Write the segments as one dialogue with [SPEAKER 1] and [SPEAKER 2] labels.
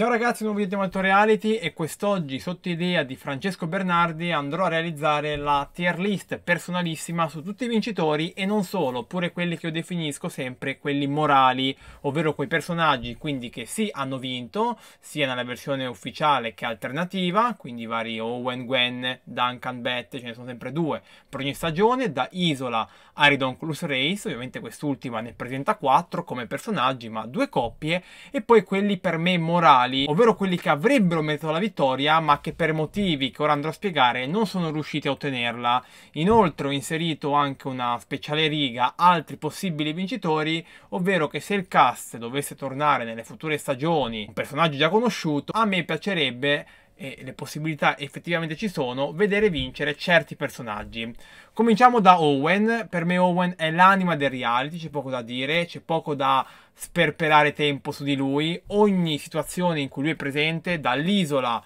[SPEAKER 1] Ciao ragazzi, nuovo video di Amato Reality e quest'oggi, sotto idea di Francesco Bernardi, andrò a realizzare la tier list personalissima su tutti i vincitori e non solo, pure quelli che io definisco sempre quelli morali, ovvero quei personaggi quindi che sì hanno vinto, sia nella versione ufficiale che alternativa, quindi vari Owen, Gwen, Duncan, Beth, ce ne sono sempre due per ogni stagione, da Isola a Ridon Ridonculus Race, ovviamente quest'ultima ne presenta quattro come personaggi, ma due coppie, e poi quelli per me morali finali, ovvero quelli che avrebbero meritato la vittoria ma che per motivi che ora andrò a spiegare non sono riusciti a ottenerla. Inoltre ho inserito anche una speciale riga altri possibili vincitori, ovvero che se il cast dovesse tornare nelle future stagioni un personaggio già conosciuto, a me piacerebbe e le possibilità effettivamente ci sono, vedere vincere certi personaggi. Cominciamo da Owen, per me Owen è l'anima del reality, c'è poco da dire, c'è poco da sperperare tempo su di lui, ogni situazione in cui lui è presente, dall'isola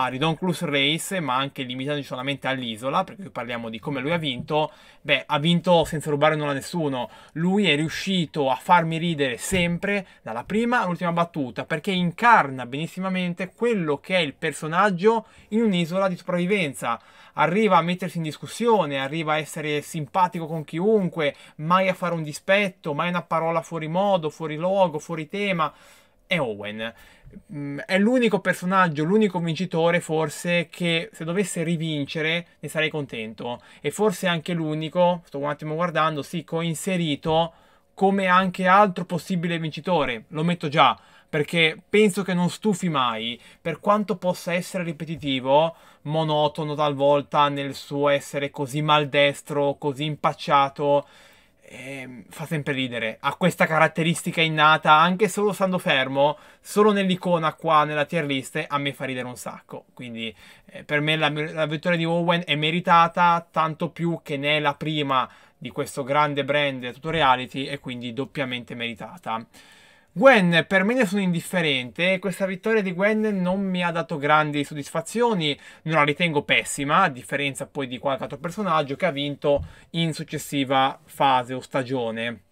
[SPEAKER 1] a Ridonclus Race, ma anche limitandoci solamente all'isola, perché qui parliamo di come lui ha vinto, beh, ha vinto senza rubare nulla a nessuno. Lui è riuscito a farmi ridere sempre, dalla prima all'ultima battuta, perché incarna benissimamente quello che è il personaggio in un'isola di sopravvivenza. Arriva a mettersi in discussione, arriva a essere simpatico con chiunque, mai a fare un dispetto, mai una parola fuori modo, fuori luogo, fuori tema. È Owen. Mm, è l'unico personaggio, l'unico vincitore forse che se dovesse rivincere ne sarei contento e forse anche l'unico, sto un attimo guardando, sì, coinserito come anche altro possibile vincitore, lo metto già perché penso che non stufi mai, per quanto possa essere ripetitivo, monotono talvolta nel suo essere così maldestro, così impacciato eh, fa sempre ridere. Ha questa caratteristica innata, anche solo stando fermo, solo nell'icona qua, nella tier list, a me fa ridere un sacco. Quindi eh, per me la, la, vittoria di Owen è meritata, tanto più che ne è la prima di questo grande brand tutto reality e quindi doppiamente meritata. Gwen per me ne sono indifferente, questa vittoria di Gwen non mi ha dato grandi soddisfazioni, non la ritengo pessima, a differenza poi di qualche altro personaggio che ha vinto in successiva fase o stagione.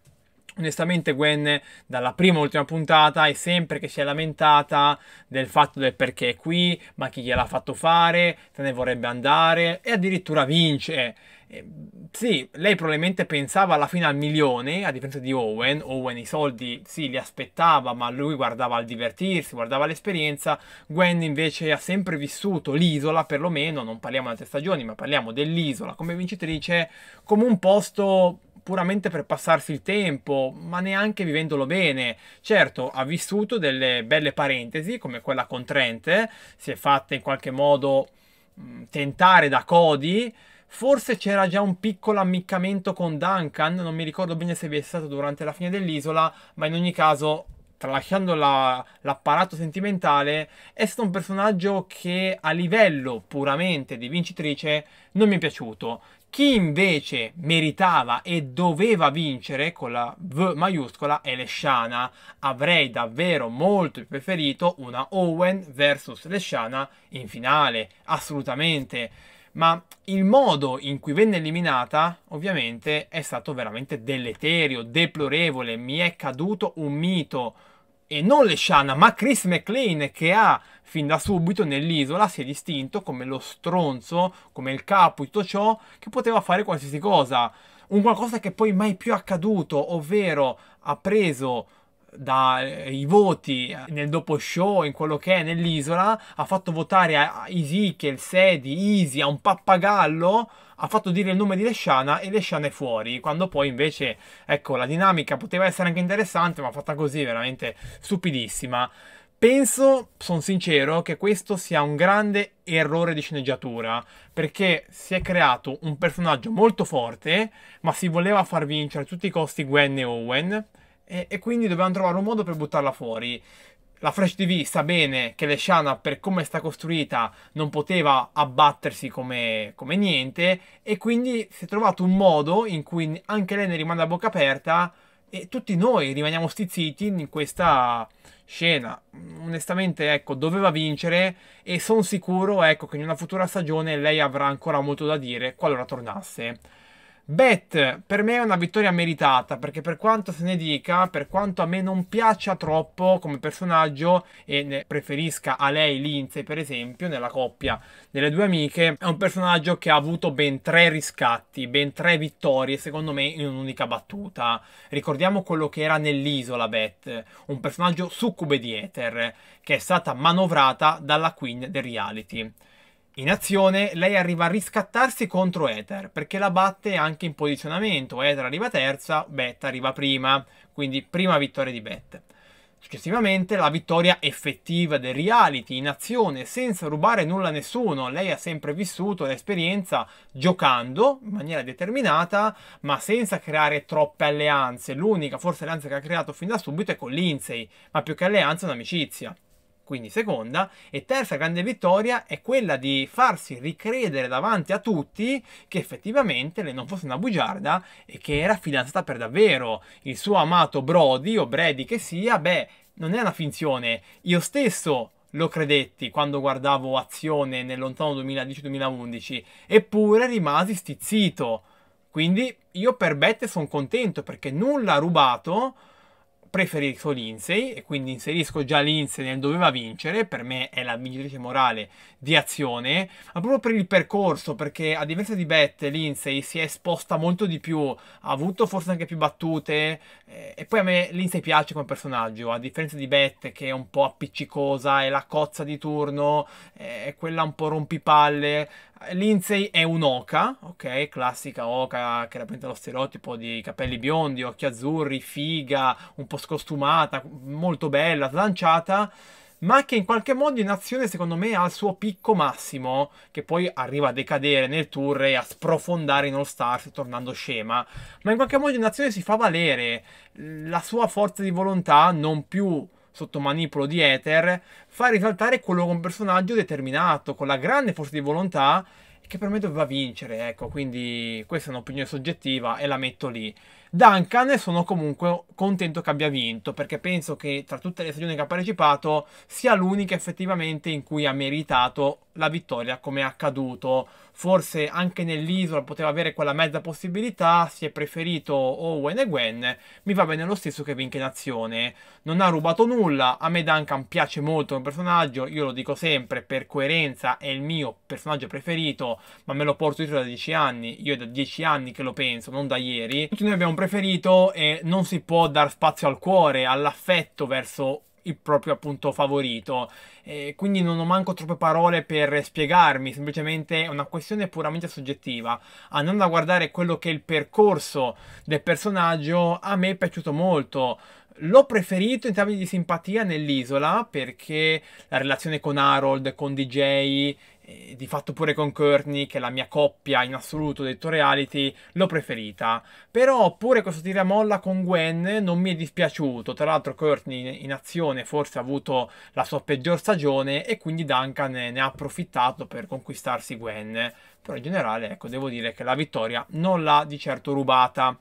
[SPEAKER 1] Onestamente Gwen dalla prima e ultima puntata è sempre che si è lamentata del fatto del perché è qui, ma chi gliel'ha fatto fare, se ne vorrebbe andare e addirittura vince. Eh, sì, lei probabilmente pensava alla fine al milione, a differenza di Owen. Owen i soldi sì li aspettava, ma lui guardava al divertirsi, guardava l'esperienza. Gwen invece ha sempre vissuto l'isola, perlomeno, non parliamo di altre stagioni, ma parliamo dell'isola come vincitrice, come un posto puramente per passarsi il tempo, ma neanche vivendolo bene. Certo, ha vissuto delle belle parentesi, come quella con Trent, eh. si è fatta in qualche modo mh, tentare da Cody Forse c'era già un piccolo ammiccamento con Duncan, non mi ricordo bene se vi è stato durante la fine dell'isola, ma in ogni caso tralasciando la, l'apparato sentimentale, è stato un personaggio che a livello puramente di vincitrice non mi è piaciuto. Chi invece meritava e doveva vincere con la V maiuscola è Lesciana. Avrei davvero molto preferito una Owen vs Lesciana in finale, assolutamente ma il modo in cui venne eliminata ovviamente è stato veramente deleterio, deplorevole, mi è caduto un mito e non le ma Chris McLean che ha fin da subito nell'isola si è distinto come lo stronzo, come il capo di tutto ciò che poteva fare qualsiasi cosa, un qualcosa che poi mai più è accaduto, ovvero ha preso dai eh, voti nel dopo show, in quello che è nell'isola, ha fatto votare a Ezekiel, Sedi, Easy, a un pappagallo ha fatto dire il nome di Lesciana e Lesciana è fuori, quando poi invece, ecco, la dinamica poteva essere anche interessante, ma fatta così veramente stupidissima. Penso, sono sincero, che questo sia un grande errore di sceneggiatura, perché si è creato un personaggio molto forte, ma si voleva far vincere a tutti i costi Gwen e Owen, e, e quindi dobbiamo trovare un modo per buttarla fuori la Flash TV sa bene che Leshana, per come sta costruita, non poteva abbattersi come, come, niente, e quindi si è trovato un modo in cui anche lei ne rimane a bocca aperta e tutti noi rimaniamo stizziti in questa scena. Onestamente, ecco, doveva vincere e sono sicuro, ecco, che in una futura stagione lei avrà ancora molto da dire qualora tornasse. Bet per me è una vittoria meritata perché per quanto se ne dica, per quanto a me non piaccia troppo come personaggio e ne preferisca a lei Lindsay per esempio nella coppia delle due amiche, è un personaggio che ha avuto ben tre riscatti, ben tre vittorie secondo me in un'unica battuta. Ricordiamo quello che era nell'isola Bet, un personaggio succube di Ether che è stata manovrata dalla queen del reality in azione, lei arriva a riscattarsi contro Ether, perché la batte anche in posizionamento. Ether arriva terza, Bet arriva prima, quindi prima vittoria di Bet. Successivamente la vittoria effettiva del reality in azione senza rubare nulla a nessuno, lei ha sempre vissuto l'esperienza giocando in maniera determinata ma senza creare troppe alleanze, l'unica forse alleanza che ha creato fin da subito è con Lindsay, ma più che alleanza è un'amicizia quindi seconda, e terza grande vittoria è quella di farsi ricredere davanti a tutti che effettivamente lei non fosse una bugiarda e che era fidanzata per davvero. Il suo amato Brody o Brady che sia, beh, non è una finzione. Io stesso lo credetti quando guardavo Azione nel lontano 2010-2011, eppure rimasi stizzito. Quindi io per Bette sono contento perché nulla ha rubato preferito Lindsay e quindi inserisco già Lindsay nel doveva vincere, per me è la migliorice morale di azione, ma proprio per il percorso, perché a differenza di Beth, Lindsay si è esposta molto di più, ha avuto forse anche più battute eh, e poi a me Lindsay piace come personaggio, a differenza di Beth che è un po' appiccicosa, è la cozza di turno, eh, è quella un po' rompipalle, Lindsay è un'oca, ok? Classica oca che rappresenta lo stereotipo di capelli biondi, occhi azzurri, figa, un po' scostumata, molto bella, slanciata ma che in qualche modo in azione secondo me ha il suo picco massimo, che poi arriva a decadere nel tour e a sprofondare in All Stars tornando scema, ma in qualche modo in azione si fa valere la sua forza di volontà non più sotto manipolo di Ether, fa risaltare quello con un personaggio determinato, con la grande forza di volontà che per me doveva vincere, ecco, quindi questa è un'opinione soggettiva e la metto lì. Duncan sono comunque contento che abbia vinto perché penso che tra tutte le stagioni che ha partecipato sia l'unica effettivamente in cui ha meritato la vittoria come è accaduto. Forse anche nell'isola poteva avere quella mezza possibilità, si è preferito Owen e Gwen, mi va bene lo stesso che vinca in azione. Non ha rubato nulla, a me Duncan piace molto come personaggio, io lo dico sempre per coerenza, è il mio personaggio preferito, ma me lo porto dietro da 10 anni, io è da 10 anni che lo penso, non da ieri. Tutti noi abbiamo preferito e non si può dar spazio al cuore, all'affetto verso il proprio appunto favorito. Eh, quindi non ho manco troppe parole per spiegarmi, semplicemente è una questione puramente soggettiva. Andando a guardare quello che è il percorso del personaggio, a me è piaciuto molto. L'ho preferito in termini di simpatia nell'isola perché la relazione con Harold, con DJ di fatto pure con Courtney, che è la mia coppia in assoluto detto reality, l'ho preferita. Però pure questo tira molla con Gwen non mi è dispiaciuto. Tra l'altro Courtney in, azione forse ha avuto la sua peggior stagione e quindi Duncan ne, ne ha approfittato per conquistarsi Gwen. Però in generale, ecco, devo dire che la vittoria non l'ha di certo rubata.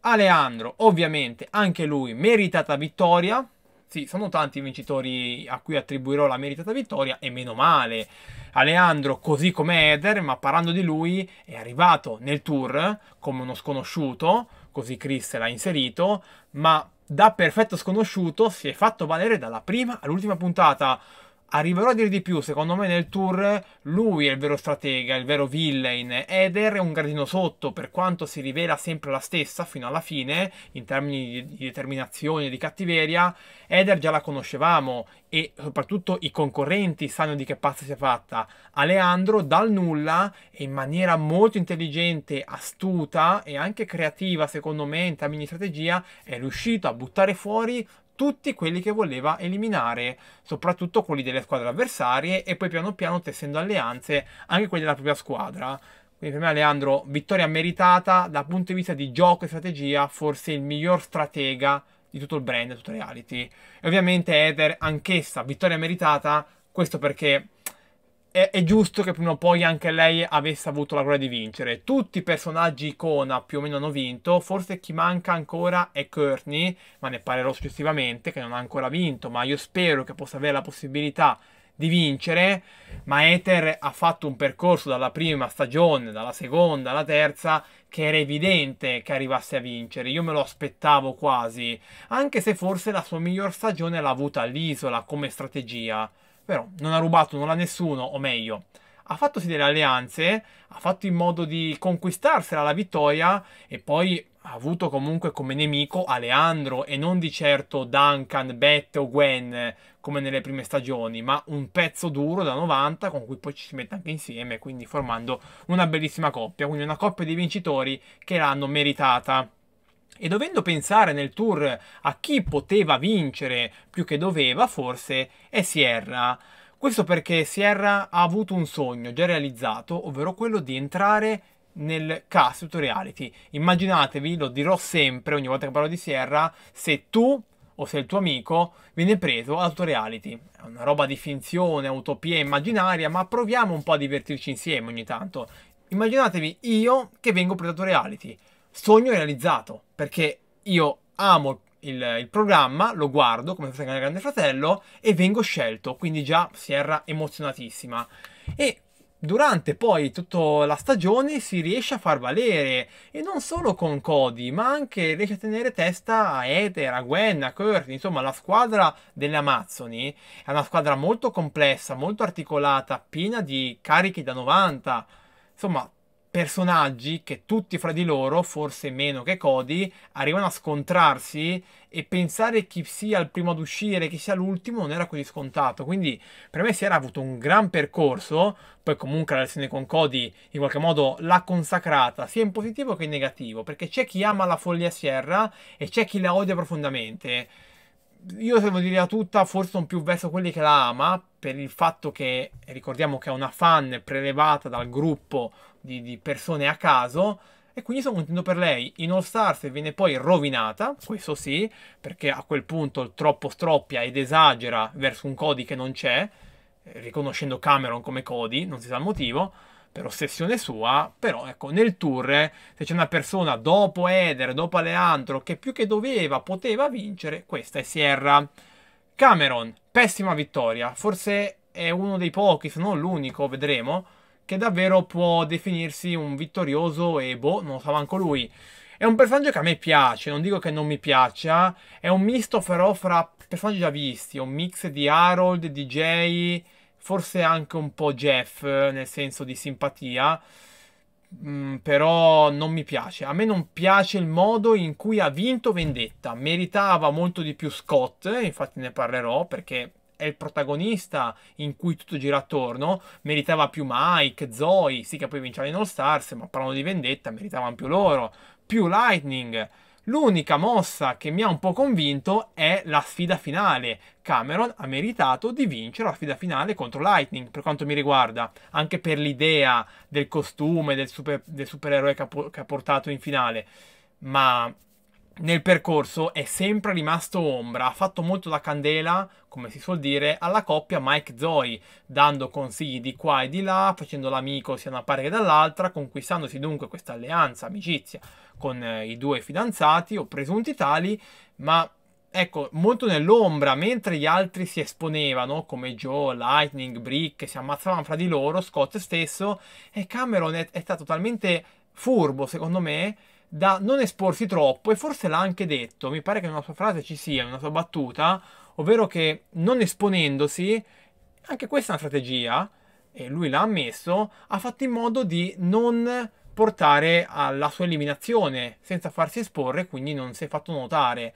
[SPEAKER 1] Aleandro, ovviamente, anche lui meritata vittoria, sì, sono tanti i vincitori a cui attribuirò la meritata vittoria e meno male. Aleandro, così come Eder, ma parlando di lui, è arrivato nel tour come uno sconosciuto, così Chris l'ha inserito, ma da perfetto sconosciuto si è fatto valere dalla prima all'ultima puntata. Arriverò a dire di più, secondo me nel tour lui è il vero stratega, il vero villain. Eder è un gradino sotto, per quanto si rivela sempre la stessa fino alla fine, in termini di determinazione e di cattiveria. Eder già la conoscevamo e soprattutto i concorrenti sanno di che pazza si è fatta. Aleandro dal nulla e in maniera molto intelligente, astuta e anche creativa, secondo me, in termini di strategia, è riuscito a buttare fuori tutti quelli che voleva eliminare, soprattutto quelli delle squadre avversarie e poi piano piano tessendo alleanze anche quelli della propria squadra. Quindi per me Leandro, vittoria meritata dal punto di vista di gioco e strategia, forse il miglior stratega di tutto il brand, tutto reality. E ovviamente Eder, anch'essa vittoria meritata, questo perché è, è, giusto che prima o poi anche lei avesse avuto la gloria di vincere. Tutti i personaggi icona più o meno hanno vinto, forse chi manca ancora è Kearney, ma ne parlerò successivamente, che non ha ancora vinto, ma io spero che possa avere la possibilità di vincere, ma Ether ha fatto un percorso dalla prima stagione, dalla seconda, alla terza, che era evidente che arrivasse a vincere, io me lo aspettavo quasi, anche se forse la sua miglior stagione l'ha avuta all'isola come strategia però non ha rubato nulla a nessuno, o meglio, ha fatto sì delle alleanze, ha fatto in modo di conquistarsela la vittoria e poi ha avuto comunque come nemico Aleandro e non di certo Duncan, Beth o Gwen come nelle prime stagioni, ma un pezzo duro da 90 con cui poi ci si mette anche insieme, quindi formando una bellissima coppia, quindi una coppia di vincitori che l'hanno meritata. E dovendo pensare nel tour a chi poteva vincere più che doveva, forse è Sierra. Questo perché Sierra ha avuto un sogno già realizzato, ovvero quello di entrare nel cast tutoriality. Immaginatevi, lo dirò sempre ogni volta che parlo di Sierra, se tu o se il tuo amico viene preso al tuo reality. È una roba di finzione, utopia immaginaria, ma proviamo un po' a divertirci insieme ogni tanto. Immaginatevi io che vengo preso al tuo reality sogno realizzato, perché io amo il, il programma, lo guardo come fosse il Grande Fratello e vengo scelto, quindi già Sierra emozionatissima. E durante poi tutta la stagione si riesce a far valere e non solo con Cody ma anche riesce a tenere testa a Ether, a Gwen, a Curtin insomma la squadra delle Amazzoni è una squadra molto complessa, molto articolata piena di carichi da 90 insomma personaggi che tutti fra di loro, forse meno che Cody, arrivano a scontrarsi e pensare chi sia il primo ad uscire, chi sia l'ultimo, non era così scontato. Quindi per me si era avuto un gran percorso, poi comunque la relazione con Cody in qualche modo l'ha consacrata, sia in positivo che in negativo, perché c'è chi ama la foglia Sierra e c'è chi la odia profondamente. Io se devo a tutta, forse sono più verso quelli che la ama, per il fatto che, ricordiamo che è una fan prelevata dal gruppo di, di persone a caso. E quindi sono contento per lei. In All Stars viene poi rovinata, questo sì, perché a quel punto troppo stroppia ed esagera verso un Cody che non c'è, eh, riconoscendo Cameron come Cody, non si sa il motivo, per ossessione sua. Però ecco, nel tour, eh, se c'è una persona dopo Eder, dopo Aleandro, che più che doveva, poteva vincere, questa è Sierra. Cameron, pessima vittoria, forse è uno dei pochi, se non l'unico, vedremo che davvero può definirsi un vittorioso e boh, non lo sa manco lui. È un personaggio che a me piace, non dico che non mi piaccia, è un misto però fra personaggi già visti, un mix di Harold, DJ, forse anche un po' Jeff nel senso di simpatia. Mm, però non mi piace. A me non piace il modo in cui ha vinto Vendetta. Meritava molto di più Scott, infatti ne parlerò perché è il protagonista in cui tutto gira attorno, meritava più Mike, Zoe, sì che poi vincevano in All Stars, ma parlano di vendetta meritavano più loro, più Lightning. L'unica mossa che mi ha un po' convinto è la sfida finale. Cameron ha meritato di vincere la sfida finale contro Lightning, per quanto mi riguarda, anche per l'idea del costume, del, super, del supereroe che ha, che ha portato in finale. Ma nel percorso è sempre rimasto ombra, ha fatto molto da candela, come si suol dire, alla coppia Mike Zoe, dando consigli di qua e di là, facendo l'amico sia da una parte che dall'altra, conquistandosi dunque questa alleanza, amicizia con eh, i due fidanzati o presunti tali, ma ecco, molto nell'ombra, mentre gli altri si esponevano, come Joe, Lightning, Brick, che si ammazzavano fra di loro, Scott stesso, e Cameron è, è stato talmente furbo, secondo me, da non esporsi troppo e forse l'ha anche detto, mi pare che una sua frase ci sia, una sua battuta, ovvero che non esponendosi, anche questa è una strategia, e lui l'ha ammesso, ha fatto in modo di non portare alla sua eliminazione senza farsi esporre, quindi non si è fatto notare.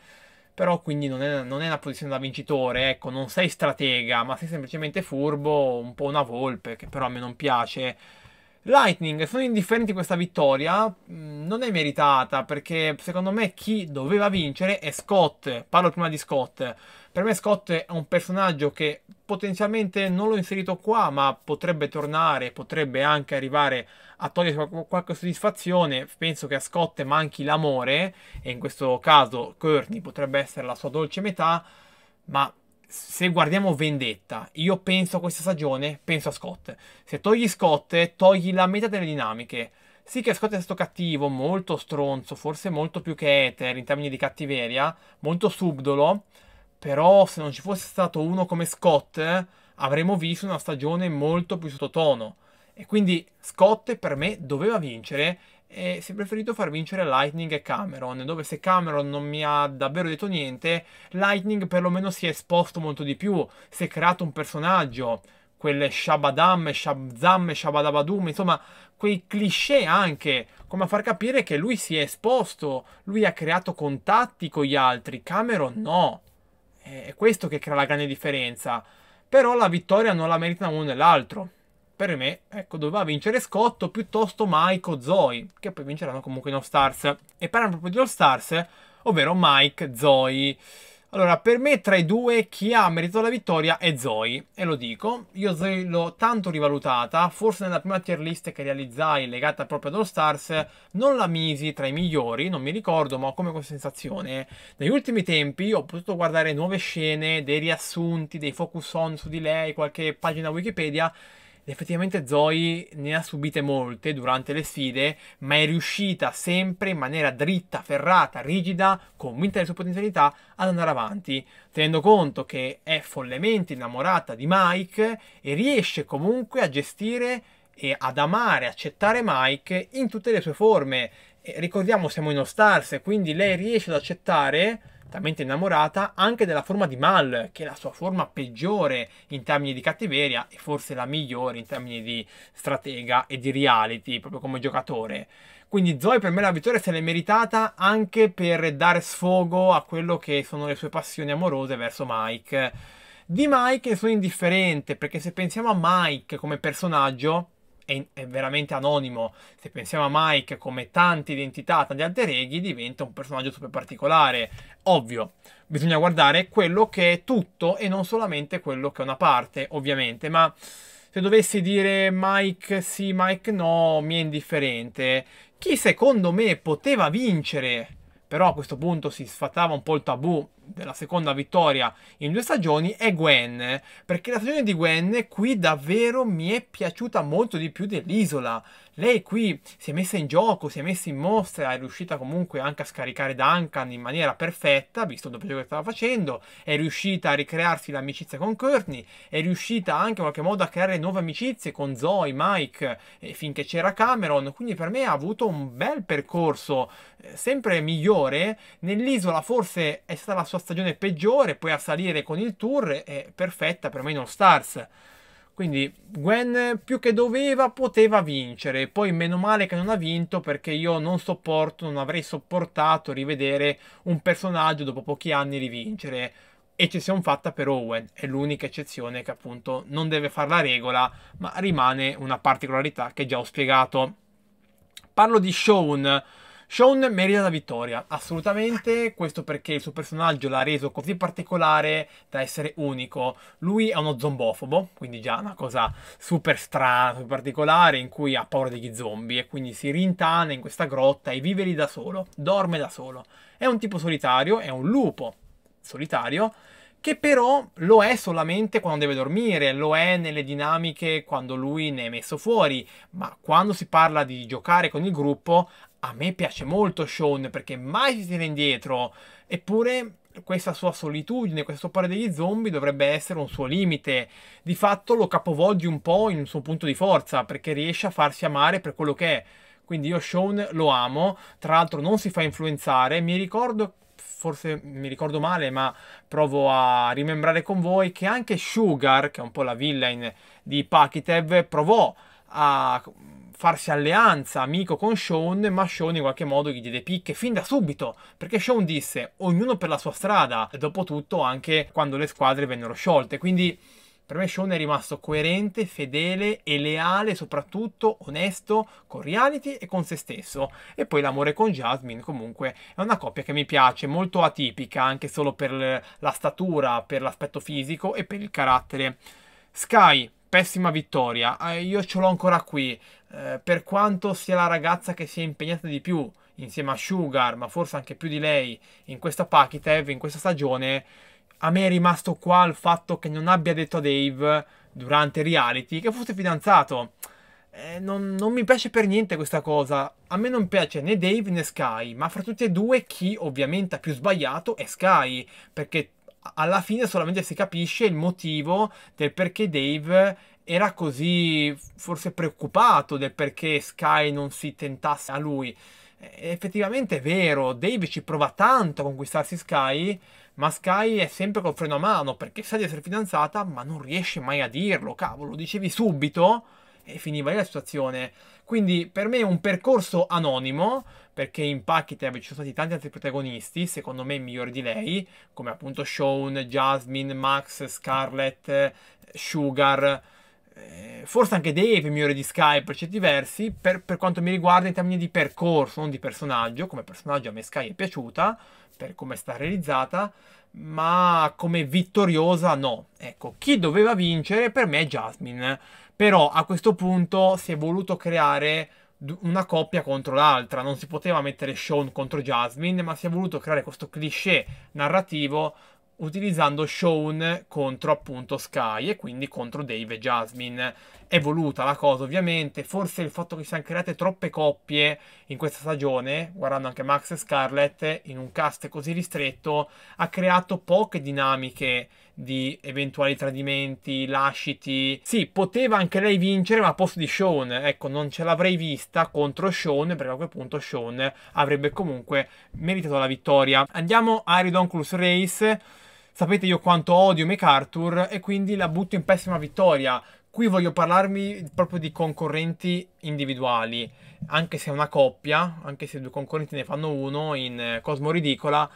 [SPEAKER 1] Però quindi non è, non è una posizione da vincitore, ecco, non sei stratega, ma sei semplicemente furbo, un po' una volpe, che però a me non piace Lightning sono indifferenti a questa vittoria, mm, non è meritata perché secondo me chi doveva vincere è Scott, parlo prima di Scott, per me Scott è un personaggio che potenzialmente non l'ho inserito qua ma potrebbe tornare, potrebbe anche arrivare a togliere qualche soddisfazione, penso che a Scott manchi l'amore e in questo caso Courtney potrebbe essere la sua dolce metà, ma se guardiamo Vendetta, io penso a questa stagione, penso a Scott. Se togli Scott, togli la metà delle dinamiche. Sì che Scott è stato cattivo, molto stronzo, forse molto più che Ether in termini di cattiveria, molto subdolo, però se non ci fosse stato uno come Scott, avremmo visto una stagione molto più sottotono. E quindi Scott per me doveva vincere e si è preferito far vincere Lightning e Cameron, dove se Cameron non mi ha davvero detto niente, Lightning perlomeno si è esposto molto di più, si è creato un personaggio, quelle Shabadam, Shabzam, Shabadabadum, insomma, quei cliché anche, come a far capire che lui si è esposto, lui ha creato contatti con gli altri, Cameron no. È questo che crea la grande differenza. Però la vittoria non la meritano uno e l'altro per me, ecco, doveva vincere Scotto piuttosto Mike o Zoe, che poi vinceranno comunque in All Stars. E parliamo proprio di All Stars, ovvero Mike, Zoe. Allora, per me tra i due chi ha meritato la vittoria è Zoe, e lo dico. Io Zoe l'ho tanto rivalutata, forse nella prima tier list che realizzai legata proprio ad All Stars, non la misi tra i migliori, non mi ricordo, ma ho come sensazione. Negli ultimi tempi ho potuto guardare nuove scene, dei riassunti, dei focus on su di lei, qualche pagina Wikipedia, effettivamente Zoe ne ha subite molte durante le sfide, ma è riuscita sempre in maniera dritta, ferrata, rigida, convinta delle sue potenzialità ad andare avanti, tenendo conto che è follemente innamorata di Mike e riesce comunque a gestire e ad amare, accettare Mike in tutte le sue forme. E ricordiamo, siamo in All Stars, quindi lei riesce ad accettare talmente innamorata anche della forma di Mal, che è la sua forma peggiore in termini di cattiveria e forse la migliore in termini di stratega e di reality, proprio come giocatore. Quindi Zoe per me la vittoria se l'è meritata anche per dare sfogo a quello che sono le sue passioni amorose verso Mike. Di Mike sono indifferente, perché se pensiamo a Mike come personaggio, è, è, veramente anonimo. Se pensiamo a Mike come tante identità, tanti alter eghi, diventa un personaggio super particolare. Ovvio, bisogna guardare quello che è tutto e non solamente quello che è una parte, ovviamente, ma se dovessi dire Mike sì, Mike no, mi è indifferente. Chi secondo me poteva vincere però a questo punto si sfatava un po' il tabù della seconda vittoria in due stagioni, è Gwen, perché la stagione di Gwen qui davvero mi è piaciuta molto di più dell'isola. Lei qui si è messa in gioco, si è messa in mostra, è riuscita comunque anche a scaricare Duncan in maniera perfetta, visto il doppio che stava facendo, è riuscita a ricrearsi l'amicizia con Courtney, è riuscita anche in qualche modo a creare nuove amicizie con Zoe, Mike, e eh, finché c'era Cameron, quindi per me ha avuto un bel percorso, eh, sempre migliore, nell'isola forse è stata la sua stagione peggiore, poi a salire con il tour è perfetta per me non Stars. Quindi Gwen più che doveva poteva vincere, poi meno male che non ha vinto perché io non sopporto, non avrei sopportato rivedere un personaggio dopo pochi anni rivincere. Eccezione fatta per Owen, è l'unica eccezione che appunto non deve fare la regola, ma rimane una particolarità che già ho spiegato. Parlo di Shawn Sean merita la vittoria, assolutamente, questo perché il suo personaggio l'ha reso così particolare da essere unico. Lui è uno zombofobo, quindi già una cosa super strana, super particolare, in cui ha paura degli zombie e quindi si rintana in questa grotta e vive lì da solo, dorme da solo. È un tipo solitario, è un lupo solitario, che però lo è solamente quando deve dormire, lo è nelle dinamiche quando lui ne è messo fuori, ma quando si parla di giocare con il gruppo a me piace molto Sean perché mai si tiene indietro, eppure questa sua solitudine, questo stupore degli zombie dovrebbe essere un suo limite. Di fatto lo capovolge un po' in un suo punto di forza perché riesce a farsi amare per quello che è. Quindi io Sean lo amo, tra l'altro non si fa influenzare, mi ricordo forse mi ricordo male, ma provo a rimembrare con voi che anche Sugar, che è un po' la villain di Pakitev, provò a farsi alleanza amico con Sean, ma Sean in qualche modo gli diede picche fin da subito, perché Sean disse ognuno per la sua strada, e dopotutto anche quando le squadre vennero sciolte, quindi per me Sean è rimasto coerente, fedele e leale, soprattutto onesto con reality e con se stesso. E poi l'amore con Jasmine comunque è una coppia che mi piace, molto atipica anche solo per la statura, per l'aspetto fisico e per il carattere. Sky, pessima vittoria, eh, io ce l'ho ancora qui, eh, per quanto sia la ragazza che si è impegnata di più insieme a Sugar, ma forse anche più di lei, in questa Pakitev, in questa stagione, a me è rimasto qua il fatto che non abbia detto a Dave durante reality che fosse fidanzato. Eh, non, non mi piace per niente questa cosa. A me non piace né Dave né Sky, ma fra tutti e due chi ovviamente ha più sbagliato è Sky, perché alla fine solamente si capisce il motivo del perché Dave era così forse preoccupato del perché Sky non si tentasse a lui. E effettivamente è vero, Dave ci prova tanto a conquistarsi Sky, ma Sky è sempre col freno a mano perché sa di essere fidanzata, ma non riesce mai a dirlo. Cavolo, lo dicevi subito e finiva lì la situazione. Quindi per me è un percorso anonimo, perché in Packiteb ci sono stati tanti altri protagonisti, secondo me migliori di lei, come appunto Sean, Jasmine, Max, Scarlett, Sugar eh, forse anche Dave, migliore di Sky per certi versi, per, per, quanto mi riguarda in termini di percorso, non di personaggio, come personaggio a me Sky è piaciuta, per come è stata realizzata, ma come vittoriosa no. Ecco, chi doveva vincere per me è Jasmine, però a questo punto si è voluto creare una coppia contro l'altra, non si poteva mettere Sean contro Jasmine, ma si è voluto creare questo cliché narrativo utilizzando Shawn contro appunto Sky e quindi contro Dave e Jasmine. È voluta la cosa ovviamente, forse il fatto che si siano create troppe coppie in questa stagione, guardando anche Max e Scarlett in un cast così ristretto, ha creato poche dinamiche di eventuali tradimenti, lasciti. Sì, poteva anche lei vincere, ma a posto di Sean, ecco, non ce l'avrei vista contro Sean, perché a quel punto Sean avrebbe comunque meritato la vittoria. Andiamo a Ridonculus Race sapete io quanto odio MacArthur e quindi la butto in pessima vittoria. Qui voglio parlarmi proprio di concorrenti individuali, anche se è una coppia, anche se due concorrenti ne fanno uno in eh, Cosmo Ridicola,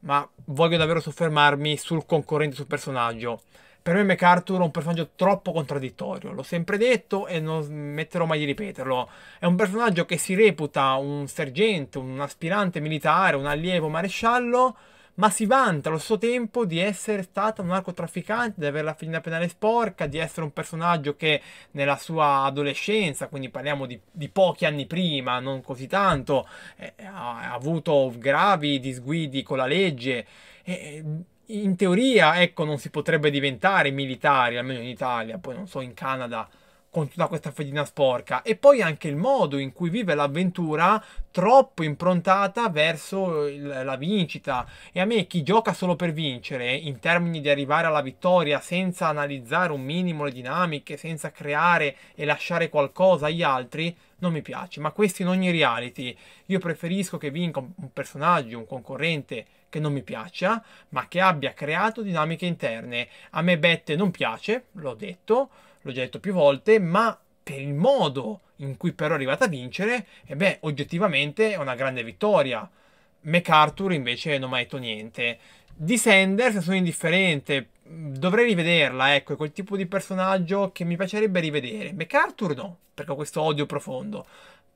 [SPEAKER 1] ma voglio davvero soffermarmi sul concorrente, sul personaggio. Per me MacArthur è un personaggio troppo contraddittorio, l'ho sempre detto e non smetterò mai di ripeterlo. È un personaggio che si reputa un sergente, un aspirante militare, un allievo maresciallo, ma si vanta allo stesso tempo di essere stata un narcotrafficante, di avere la figlia penale sporca, di essere un personaggio che nella sua adolescenza, quindi parliamo di, di pochi anni prima, non così tanto, eh, ha, ha, avuto gravi disguidi con la legge. Eh, in teoria, ecco, non si potrebbe diventare militari, almeno in Italia, poi non so in Canada con tutta questa fedina sporca e poi anche il modo in cui vive l'avventura troppo improntata verso il, la vincita e a me chi gioca solo per vincere in termini di arrivare alla vittoria senza analizzare un minimo le dinamiche senza creare e lasciare qualcosa agli altri non mi piace ma questo in ogni reality io preferisco che vinca un personaggio un concorrente che non mi piaccia ma che abbia creato dinamiche interne a me Bette non piace l'ho detto l'ho già detto più volte, ma per il modo in cui però è arrivata a vincere, e beh, oggettivamente è una grande vittoria. MacArthur invece non ha mai detto niente. Di Sanders sono indifferente, dovrei rivederla, ecco, è quel tipo di personaggio che mi piacerebbe rivedere. MacArthur no, perché ho questo odio profondo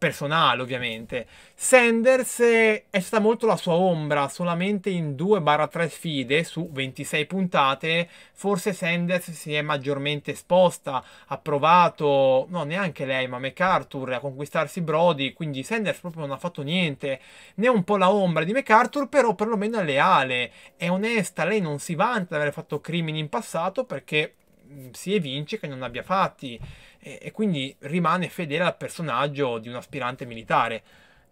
[SPEAKER 1] personale ovviamente. Sanders è stata molto la sua ombra, solamente in 2-3 sfide su 26 puntate, forse Sanders si è maggiormente esposta, ha provato, no neanche lei, ma MacArthur a conquistarsi Brody, quindi Sanders proprio non ha fatto niente, ne è un po' la ombra di MacArthur, però perlomeno è leale, è onesta, lei non si vanta di aver fatto crimini in passato perché mm, si evince che non abbia fatti e, e quindi rimane fedele al personaggio di un aspirante militare.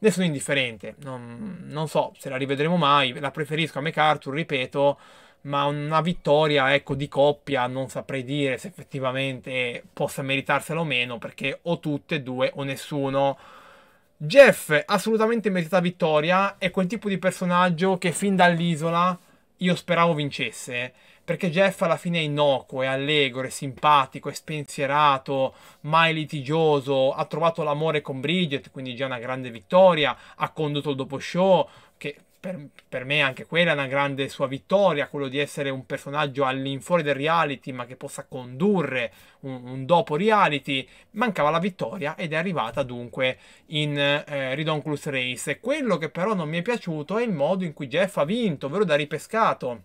[SPEAKER 1] Ne sono indifferente, non, non so se la rivedremo mai, la preferisco a MacArthur, ripeto, ma una vittoria ecco, di coppia non saprei dire se effettivamente possa meritarsela o meno, perché o tutte e due o nessuno. Jeff assolutamente merita vittoria, è quel tipo di personaggio che fin dall'isola io speravo vincesse perché Jeff alla fine è innocuo, è allegro, è simpatico, è spensierato, mai litigioso, ha trovato l'amore con Bridget, quindi già una grande vittoria, ha condotto il dopo show, che per, per, me anche quella è una grande sua vittoria, quello di essere un personaggio all'infuori del reality ma che possa condurre un, un dopo reality, mancava la vittoria ed è arrivata dunque in eh, Ridonculus Race. Quello che però non mi è piaciuto è il modo in cui Jeff ha vinto, ovvero da ripescato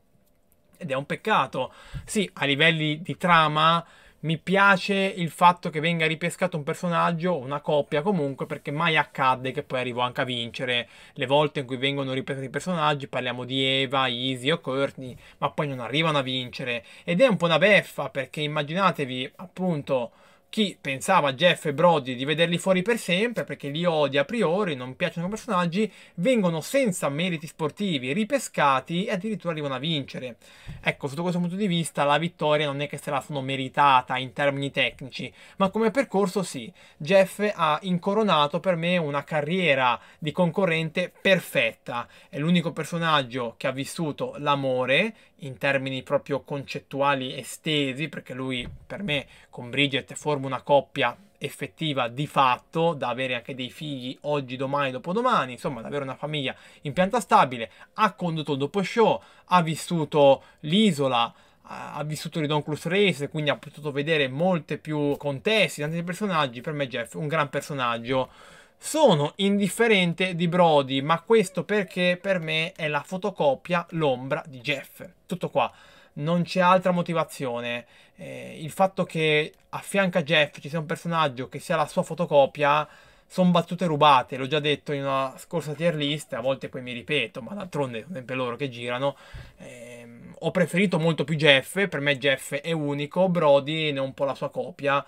[SPEAKER 1] ed è un peccato. Sì, a livelli di trama mi piace il fatto che venga ripescato un personaggio, una coppia comunque, perché mai accadde che poi arrivo anche a vincere. Le volte in cui vengono ripescati i personaggi, parliamo di Eva, Easy o Courtney, ma poi non arrivano a vincere. Ed è un po' una beffa, perché immaginatevi, appunto chi pensava Jeff e Brody di vederli fuori per sempre perché li odia a priori, non piacciono come personaggi, vengono senza meriti sportivi ripescati e addirittura arrivano a vincere. Ecco, sotto questo punto di vista la vittoria non è che se la sono meritata in termini tecnici, ma come percorso sì. Jeff ha incoronato per me una carriera di concorrente perfetta. È l'unico personaggio che ha vissuto l'amore, in termini proprio concettuali estesi, perché lui per me con Bridget forma una coppia effettiva di fatto, da avere anche dei figli oggi, domani, dopodomani, insomma, da avere una famiglia in pianta stabile, ha condotto il dopo show, ha vissuto l'isola, ha vissuto Don Ridonculus Race, quindi ha potuto vedere molte più contesti, tanti personaggi, per me Jeff è un gran personaggio sono indifferente di Brody, ma questo perché per me è la fotocopia, l'ombra di Jeff. Tutto qua, non c'è altra motivazione. Eh, il fatto che a a Jeff ci sia un personaggio che sia la sua fotocopia sono battute rubate, l'ho già detto in una scorsa tier list, a volte poi mi ripeto, ma d'altronde sono sempre loro che girano. Eh, ho preferito molto più Jeff, per me Jeff è unico, Brody ne è un po' la sua copia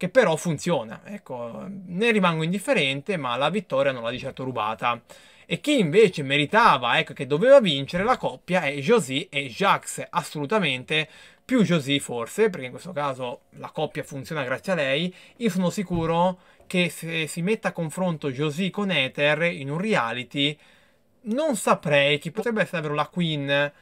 [SPEAKER 1] che però funziona. Ecco, ne rimango indifferente, ma la vittoria non l'ha di certo rubata. E chi invece meritava, ecco, che doveva vincere la coppia è José e Jax, assolutamente. Più José forse, perché in questo caso la coppia funziona grazie a lei. Io sono sicuro che se si mette a confronto José con Ether in un reality, non saprei chi potrebbe essere davvero la Queen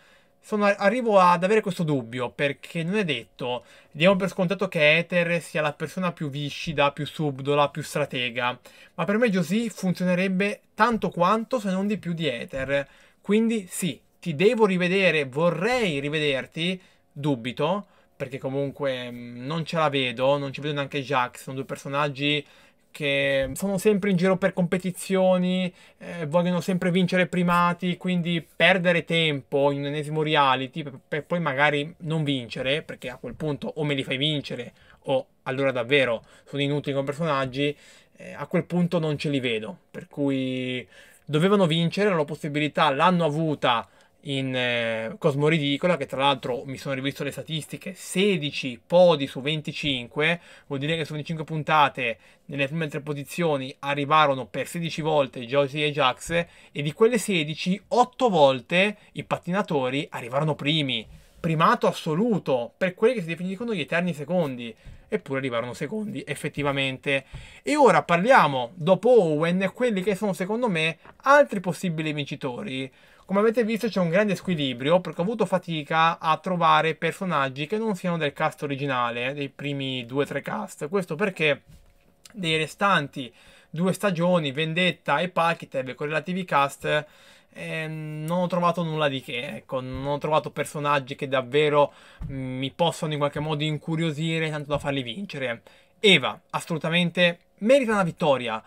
[SPEAKER 1] sono, arrivo ad avere questo dubbio perché non è detto, diamo per scontato che Ether sia la persona più viscida, più subdola, più stratega, ma per me Josie funzionerebbe tanto quanto se non di più di Ether. Quindi sì, ti devo rivedere, vorrei rivederti, dubito, perché comunque mm, non ce la vedo, non ci vedo neanche Jax, sono due personaggi che sono sempre in giro per competizioni, eh, vogliono sempre vincere primati, quindi perdere tempo in un ennesimo reality per, per poi magari non vincere, perché a quel punto o me li fai vincere o allora davvero sono inutili come personaggi, eh, a quel punto non ce li vedo, per cui dovevano vincere, la possibilità l'hanno avuta in eh, Ridicola, che tra l'altro mi sono rivisto le statistiche, 16 podi su 25, vuol dire che su 25 puntate nelle prime tre posizioni arrivarono per 16 volte Josie e Jax e di quelle 16, 8 volte i pattinatori arrivarono primi. Primato assoluto per quelli che si definiscono gli eterni secondi eppure arrivarono secondi effettivamente. E ora parliamo, dopo Owen, quelli che sono secondo me altri possibili vincitori. Come avete visto c'è un grande squilibrio perché ho avuto fatica a trovare personaggi che non siano del cast originale, dei primi 2-3 cast. Questo perché dei restanti due stagioni, Vendetta e Pakitev, con relativi cast, eh, non ho trovato nulla di che, ecco, non ho trovato personaggi che davvero mm, mi possano in qualche modo incuriosire tanto da farli vincere. Eva, assolutamente merita una vittoria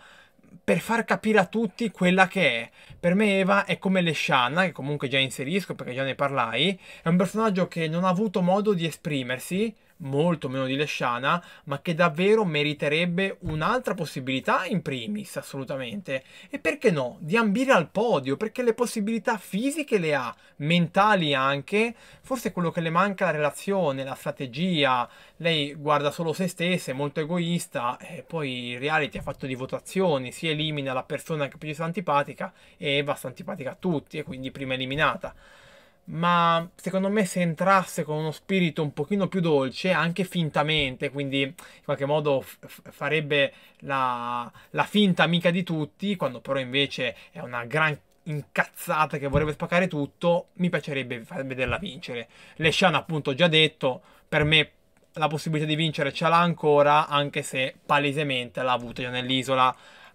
[SPEAKER 1] per far capire a tutti quella che è. Per me Eva è come Leshanna, che comunque già inserisco perché già ne parlai, è un personaggio che non ha avuto modo di esprimersi molto meno di Lesciana, ma che davvero meriterebbe un'altra possibilità in primis, assolutamente. E perché no? Di ambire al podio, perché le possibilità fisiche le ha, mentali anche, forse quello che le manca è la relazione, la strategia, lei guarda solo se stessa, è molto egoista, e poi il reality ha fatto di votazioni, si elimina la persona che più ci sta antipatica e è abbastanza antipatica a tutti, e quindi prima eliminata ma secondo me se entrasse con uno spirito un pochino più dolce, anche fintamente, quindi in qualche modo farebbe la, la, finta amica di tutti, quando però invece è una gran incazzata che vorrebbe spaccare tutto, mi piacerebbe vederla vincere. Leshan appunto ho già detto, per me la possibilità di vincere ce l'ha ancora, anche se palesemente l'ha avuta già nell'isola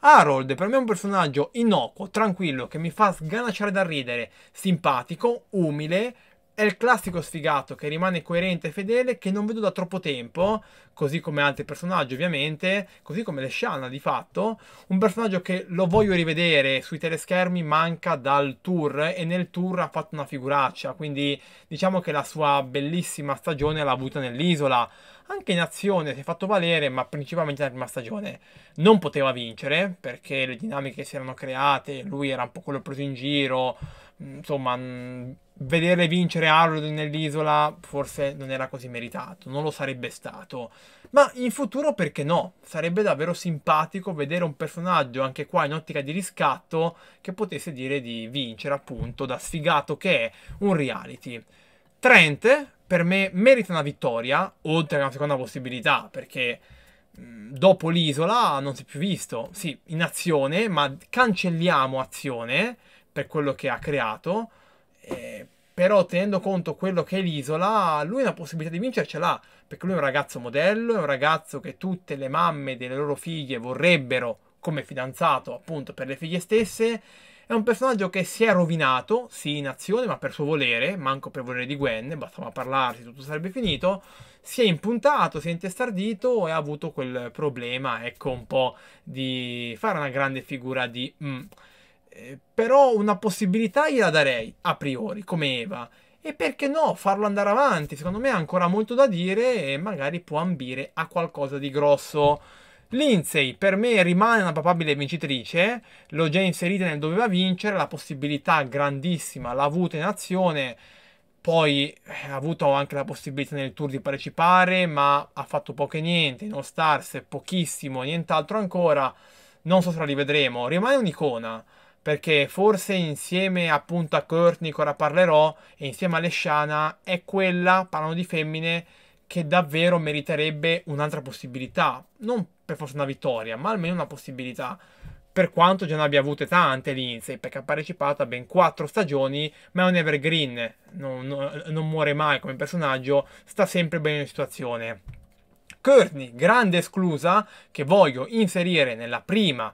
[SPEAKER 1] Harold per me è un personaggio innocuo, tranquillo, che mi fa sganacciare da ridere, simpatico, umile, è il classico sfigato che rimane coerente e fedele, che non vedo da troppo tempo, così come altri personaggi ovviamente, così come le Shanna di fatto, un personaggio che lo voglio rivedere sui teleschermi manca dal tour e nel tour ha fatto una figuraccia, quindi diciamo che la sua bellissima stagione l'ha avuta nell'isola anche in azione si è fatto valere, ma principalmente nella prima stagione non poteva vincere perché le dinamiche si erano create, lui era un po' quello preso in giro, mm, insomma, mh, mm, vedere vincere Harold nell'isola forse non era così meritato, non lo sarebbe stato. Ma in futuro perché no? Sarebbe davvero simpatico vedere un personaggio anche qua in ottica di riscatto che potesse dire di vincere appunto da sfigato che è un reality. Trent, per me merita una vittoria, oltre a una seconda possibilità, perché mm, dopo l'isola non si è più visto. Sì, in azione, ma cancelliamo azione per quello che ha creato. Eh, però tenendo conto quello che è l'isola, lui una possibilità di vincere ce l'ha, perché lui è un ragazzo modello, è un ragazzo che tutte le mamme delle loro figlie vorrebbero come fidanzato appunto per le figlie stesse è un personaggio che si è rovinato, sì in azione, ma per suo volere, manco per volere di Gwen, bastava parlarsi, tutto sarebbe finito. Si è impuntato, si è intestardito e ha avuto quel problema, ecco, un po' di fare una grande figura di... Mm. Eh, però una possibilità gliela darei, a priori, come Eva. E perché no, farlo andare avanti? Secondo me ha ancora molto da dire e magari può ambire a qualcosa di grosso Lindsay per me rimane una probabile vincitrice, l'ho già inserita nel doveva vincere, la possibilità grandissima l'ha avuta in azione, poi eh, ha avuto anche la possibilità nel tour di partecipare, ma ha fatto poco e niente, in All Stars pochissimo, nient'altro ancora, non so se la rivedremo, rimane un'icona, perché forse insieme appunto a Courtney, che ora parlerò, e insieme a Lesciana, è quella, parlano di femmine, che davvero meriterebbe un'altra possibilità, non per forza una vittoria, ma almeno una possibilità. Per quanto già ne abbia avute tante l'Inse, perché ha partecipato a ben quattro stagioni, ma è un evergreen, non, non, non muore mai come personaggio, sta sempre bene in situazione. Courtney, grande esclusa, che voglio inserire nella prima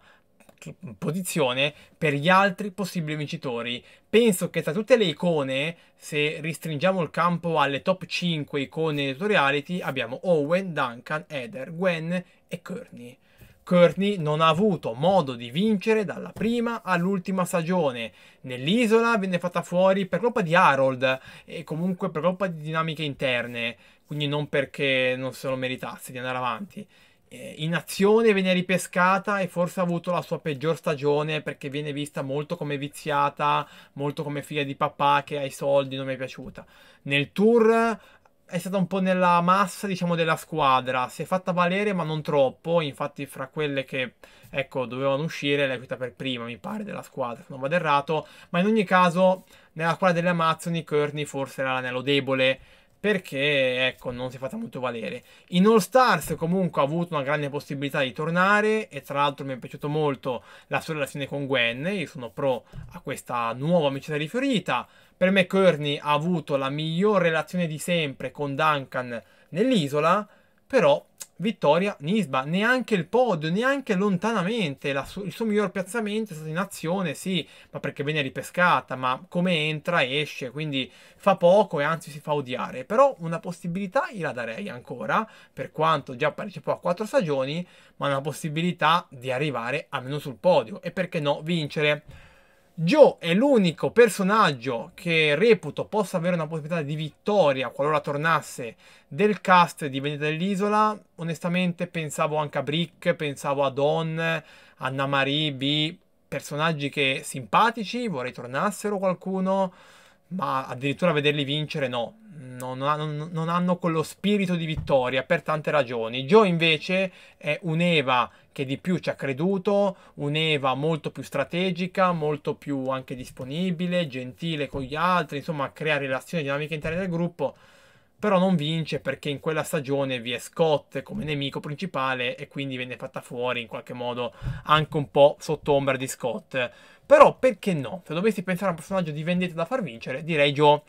[SPEAKER 1] posizione per gli altri possibili vincitori. Penso che tra tutte le icone, se restringiamo il campo alle top 5 icone di reality, abbiamo Owen, Duncan, Eder, Gwen e Kearney. Kearney non ha avuto modo di vincere dalla prima all'ultima stagione. Nell'isola viene fatta fuori per colpa di Harold e comunque per colpa di dinamiche interne, quindi non perché non se lo meritasse di andare avanti. Eh, in azione viene ripescata e forse ha avuto la sua peggior stagione perché viene vista molto come viziata, molto come figlia di papà che ha i soldi, non mi è piaciuta. Nel tour è stata un po' nella massa, diciamo, della squadra, si è fatta valere ma non troppo, infatti fra quelle che, ecco, dovevano uscire l'è uscita per prima, mi pare, della squadra, se non vado errato, ma in ogni caso nella squadra delle Amazzoni Kearney forse era l'anello debole, perché ecco, non si è fatta molto valere. In All Stars comunque ha avuto una grande possibilità di tornare e tra l'altro mi è piaciuto molto la sua relazione con Gwen, io sono pro a questa nuova amicizia riferita. Per me Kearney ha avuto la miglior relazione di sempre con Duncan nell'isola però vittoria Nisba, neanche il podio, neanche lontanamente, su il suo miglior piazzamento è stato in azione, sì, ma perché viene ripescata, ma come entra esce, quindi fa poco e anzi si fa odiare, però una possibilità gliela darei ancora, per quanto già partecipò a quattro stagioni, ma una possibilità di arrivare almeno sul podio e perché no vincere. Joe è l'unico personaggio che reputo possa avere una possibilità di vittoria qualora tornasse del cast di Vendetta dell'Isola. Onestamente pensavo anche a Brick, pensavo a Don, Anna Marie, B, personaggi che simpatici, vorrei tornassero qualcuno, ma addirittura vederli vincere no. Non, non, non hanno quello spirito di vittoria per tante ragioni. Joe invece è un'Eva che di più ci ha creduto, un'Eva molto più strategica, molto più anche disponibile, gentile con gli altri, insomma crea relazioni dinamiche interne del gruppo, però non vince perché in quella stagione vi è Scott come nemico principale e quindi viene fatta fuori in qualche modo anche un po' sotto ombra di Scott. Però perché no? Se dovessi pensare a un personaggio di vendetta da far vincere, direi Joe.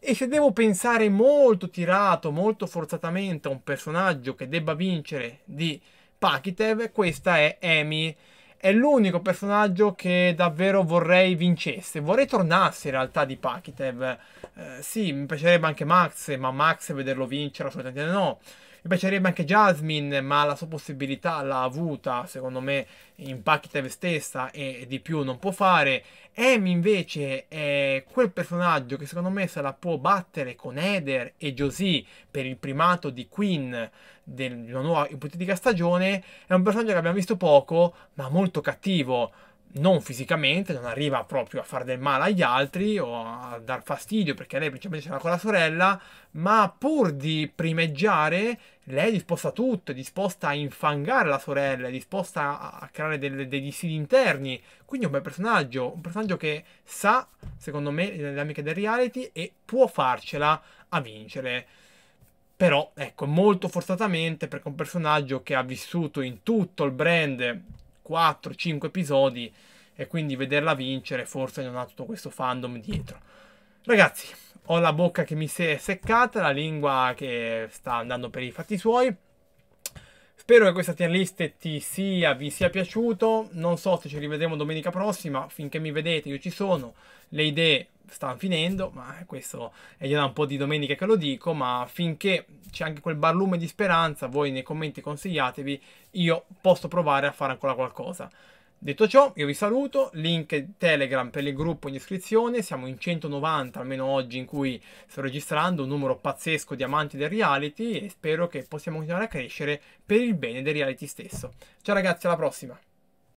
[SPEAKER 1] E se devo pensare molto tirato, molto forzatamente a un personaggio che debba vincere di Pakitev, questa è Amy. È l'unico personaggio che davvero vorrei vincesse. Vorrei tornasse in realtà di Pakitev. Eh, sì, mi piacerebbe anche Max, ma Max vederlo vincere assolutamente no. Mi piacerebbe anche Jasmine, ma la sua possibilità l'ha avuta, secondo me, in Pakitev stessa e di più non può fare. Amy invece è quel personaggio che secondo me se la può battere con Eder e Josie per il primato di Queen del, di una nuova ipotetica stagione, è un personaggio che abbiamo visto poco, ma molto cattivo. Non fisicamente, non arriva proprio a far del male agli altri o a dar fastidio perché lei principalmente c'era con la sorella, ma pur di primeggiare, lei è disposta a tutto, è disposta a infangare la sorella, è disposta a, a creare del, degli stili interni. Quindi è un bel personaggio, un personaggio che sa, secondo me, le dinamiche del reality e può farcela a vincere. Però, ecco, molto forzatamente, perché un personaggio che ha vissuto in tutto il brand 4-5 episodi e quindi vederla vincere forse non ha tutto questo fandom dietro. Ragazzi, ho la bocca che mi si è seccata, la lingua che sta andando per i fatti suoi. Spero che questa tier list ti sia, vi sia piaciuto, non so se ci rivedremo domenica prossima, finché mi vedete io ci sono, le idee stanno finendo, ma questo è già da un po' di domenica che lo dico, ma finché c'è anche quel barlume di speranza, voi nei commenti consigliatevi, io posso provare a fare ancora qualcosa. Detto ciò, io vi saluto, link Telegram per il gruppo in iscrizione, siamo in 190 almeno oggi in cui sto registrando un numero pazzesco di amanti del reality e spero che possiamo continuare a crescere per il bene del reality stesso. Ciao ragazzi, alla prossima!